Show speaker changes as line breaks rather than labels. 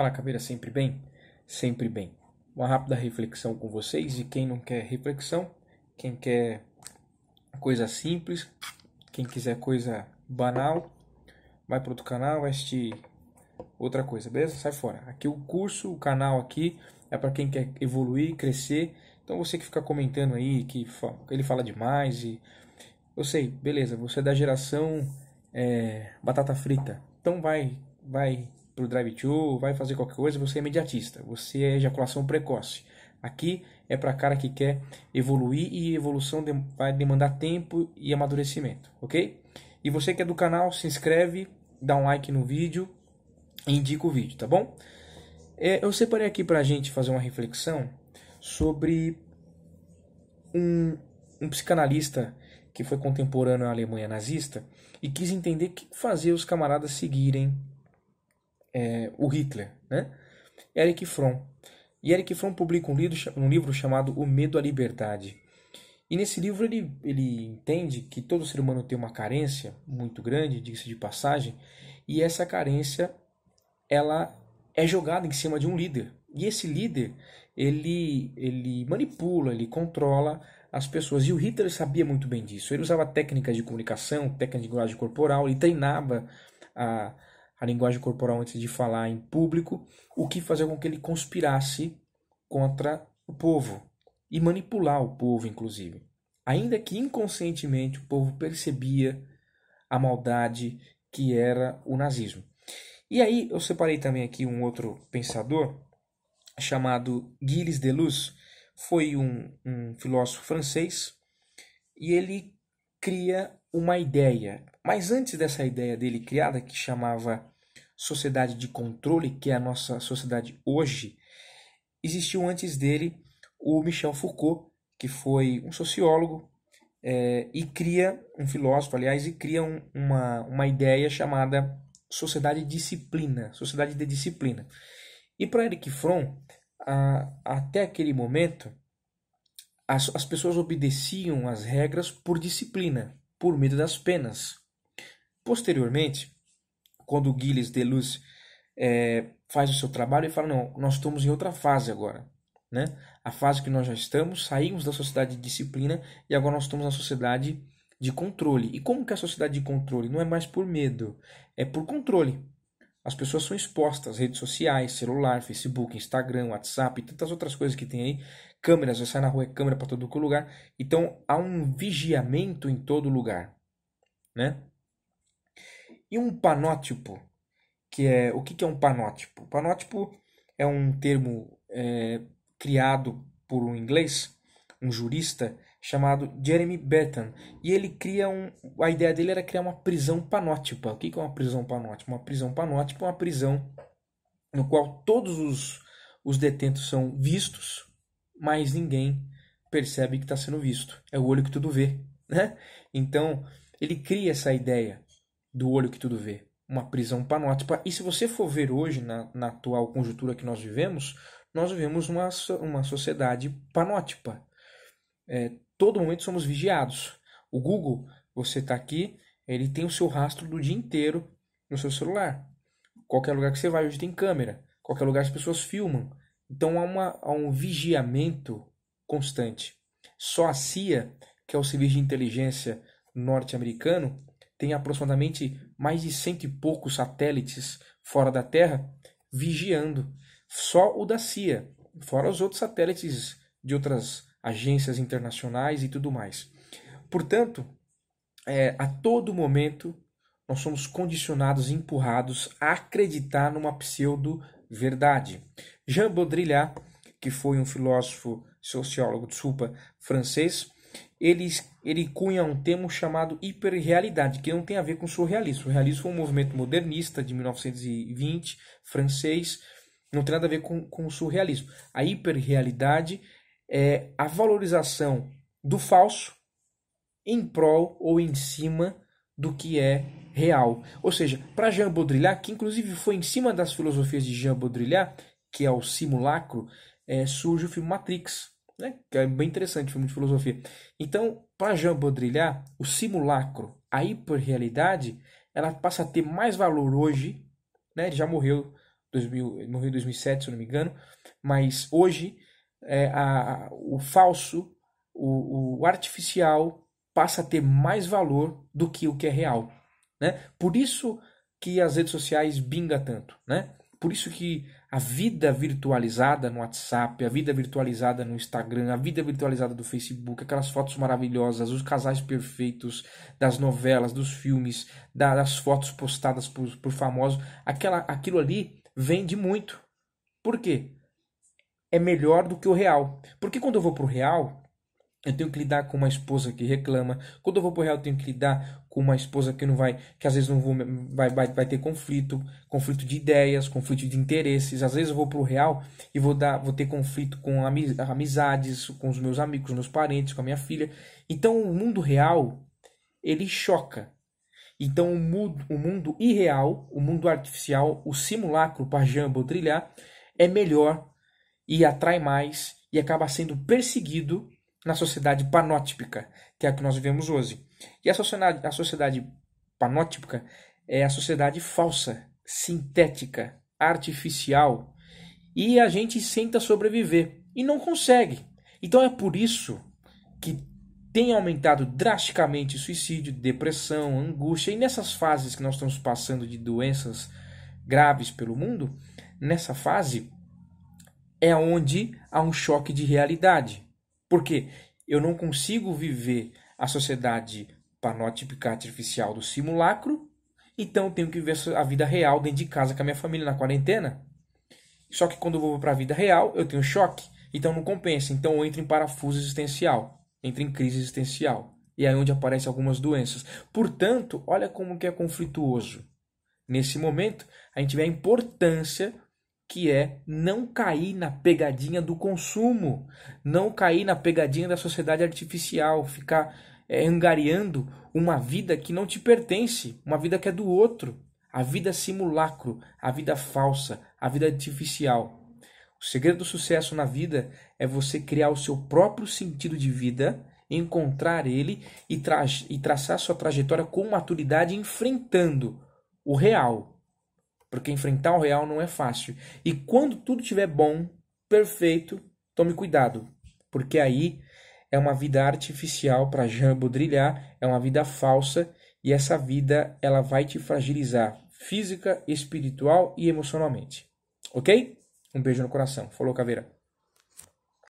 Fala Caveira, sempre bem? Sempre bem. Uma rápida reflexão com vocês e quem não quer reflexão, quem quer coisa simples, quem quiser coisa banal, vai para outro canal, vai assistir outra coisa, beleza? Sai fora. Aqui o curso, o canal aqui é para quem quer evoluir, crescer. Então você que fica comentando aí que ele fala demais e eu sei, beleza? Você é da geração é, batata frita, então vai, vai pro drive-thru, vai fazer qualquer coisa, você é imediatista, você é ejaculação precoce. Aqui é para cara que quer evoluir e evolução vai demandar tempo e amadurecimento, ok? E você que é do canal, se inscreve, dá um like no vídeo e indica o vídeo, tá bom? É, eu separei aqui para a gente fazer uma reflexão sobre um, um psicanalista que foi contemporâneo à Alemanha nazista e quis entender o que fazer os camaradas seguirem é, o Hitler, né? Eric Fromm. E Eric Fromm publica um livro, um livro chamado O Medo à Liberdade. E nesse livro ele, ele entende que todo ser humano tem uma carência muito grande, diga-se de passagem, e essa carência ela é jogada em cima de um líder. E esse líder, ele, ele manipula, ele controla as pessoas. E o Hitler sabia muito bem disso. Ele usava técnicas de comunicação, técnicas de linguagem corporal, ele treinava a, a linguagem corporal antes de falar em público, o que fazia com que ele conspirasse contra o povo e manipular o povo, inclusive. Ainda que inconscientemente o povo percebia a maldade que era o nazismo. E aí eu separei também aqui um outro pensador chamado Gilles Deleuze, foi um, um filósofo francês e ele cria uma ideia. Mas antes dessa ideia dele criada, que chamava sociedade de controle, que é a nossa sociedade hoje, existiu antes dele o Michel Foucault, que foi um sociólogo é, e cria, um filósofo, aliás, e cria um, uma, uma ideia chamada sociedade disciplina, sociedade de disciplina. E para Eric Fromm, a, até aquele momento, as, as pessoas obedeciam às regras por disciplina por medo das penas. Posteriormente, quando o Gilles de é, faz o seu trabalho e fala: não, nós estamos em outra fase agora. Né? A fase que nós já estamos, saímos da sociedade de disciplina e agora nós estamos na sociedade de controle. E como que é a sociedade de controle? Não é mais por medo, é por controle. As pessoas são expostas, redes sociais, celular, Facebook, Instagram, WhatsApp e tantas outras coisas que tem aí. Câmeras, você sai na rua, é câmera para todo lugar. Então há um vigiamento em todo lugar, né? E um panótipo, que é o que, que é um panótipo? Panótipo é um termo é, criado por um inglês, um jurista, chamado Jeremy Bentham. E ele cria um. A ideia dele era criar uma prisão panótipa. O que é uma prisão panótipa? Uma prisão panótipa é uma prisão no qual todos os, os detentos são vistos, mas ninguém percebe que está sendo visto. É o olho que tudo vê. Né? Então, ele cria essa ideia do olho que tudo vê. Uma prisão panótipa. E se você for ver hoje, na, na atual conjuntura que nós vivemos, nós vivemos uma, uma sociedade panótipa. É, todo momento somos vigiados. O Google, você está aqui, ele tem o seu rastro do dia inteiro no seu celular. Qualquer lugar que você vai hoje tem câmera. Qualquer lugar as pessoas filmam. Então há, uma, há um vigiamento constante. Só a CIA, que é o Serviço de Inteligência norte-americano, tem aproximadamente mais de cento e poucos satélites fora da Terra vigiando. Só o da CIA, fora os outros satélites de outras agências internacionais e tudo mais. Portanto, é, a todo momento nós somos condicionados empurrados a acreditar numa pseudo-verdade. Jean Baudrillard, que foi um filósofo, sociólogo, desculpa, francês, ele, ele cunha um termo chamado hiperrealidade, que não tem a ver com o surrealismo. O realismo foi um movimento modernista de 1920, francês, não tem nada a ver com, com o surrealismo. A hiperrealidade é, a valorização do falso em prol ou em cima do que é real. Ou seja, para Jean Baudrillard, que inclusive foi em cima das filosofias de Jean Baudrillard, que é o simulacro, é, surge o filme Matrix, né? que é bem interessante, filme de filosofia. Então, para Jean Baudrillard, o simulacro, a hiperrealidade, ela passa a ter mais valor hoje, né? Ele já morreu, 2000, morreu em 2007, se eu não me engano, mas hoje é, a, o falso, o, o, artificial passa a ter mais valor do que o que é real. Né? Por isso que as redes sociais binga tanto. Né? Por isso que a vida virtualizada no WhatsApp, a vida virtualizada no Instagram, a vida virtualizada do Facebook, aquelas fotos maravilhosas, os casais perfeitos das novelas, dos filmes, das fotos postadas por, por famosos, aquela, aquilo ali vende muito. Por quê? é melhor do que o real. Porque quando eu vou para o real, eu tenho que lidar com uma esposa que reclama. Quando eu vou para o real, eu tenho que lidar com uma esposa que não vai, que às vezes não vou, vai, vai, vai ter conflito, conflito de ideias, conflito de interesses. Às vezes eu vou para o real e vou dar, vou ter conflito com amiz, amizades, com os meus amigos, meus parentes, com a minha filha. Então o mundo real ele choca. Então o mundo, o mundo irreal, o mundo artificial, o simulacro, pajambo, trilhar é melhor e atrai mais e acaba sendo perseguido na sociedade panótipica, que é a que nós vivemos hoje. E a sociedade, a sociedade panótipica é a sociedade falsa, sintética, artificial, e a gente tenta sobreviver e não consegue. Então é por isso que tem aumentado drasticamente suicídio, depressão, angústia, e nessas fases que nós estamos passando de doenças graves pelo mundo, nessa fase é onde há um choque de realidade. Porque eu não consigo viver a sociedade panótica artificial do simulacro, então eu tenho que ver a vida real dentro de casa com a minha família na quarentena. Só que quando eu vou para a vida real, eu tenho choque, então não compensa, então eu entro em parafuso existencial, entro em crise existencial. E aí é onde aparecem algumas doenças. Portanto, olha como que é conflituoso. Nesse momento, a gente vê a importância que é não cair na pegadinha do consumo, não cair na pegadinha da sociedade artificial, ficar é, angariando uma vida que não te pertence, uma vida que é do outro, a vida simulacro, a vida falsa, a vida artificial. O segredo do sucesso na vida é você criar o seu próprio sentido de vida, encontrar ele e, tra e traçar sua trajetória com maturidade, enfrentando o real, porque enfrentar o real não é fácil. E quando tudo estiver bom, perfeito, tome cuidado, porque aí é uma vida artificial para jambo brilhar, é uma vida falsa e essa vida ela vai te fragilizar física, espiritual e emocionalmente. OK? Um beijo no coração. Falou, caveira.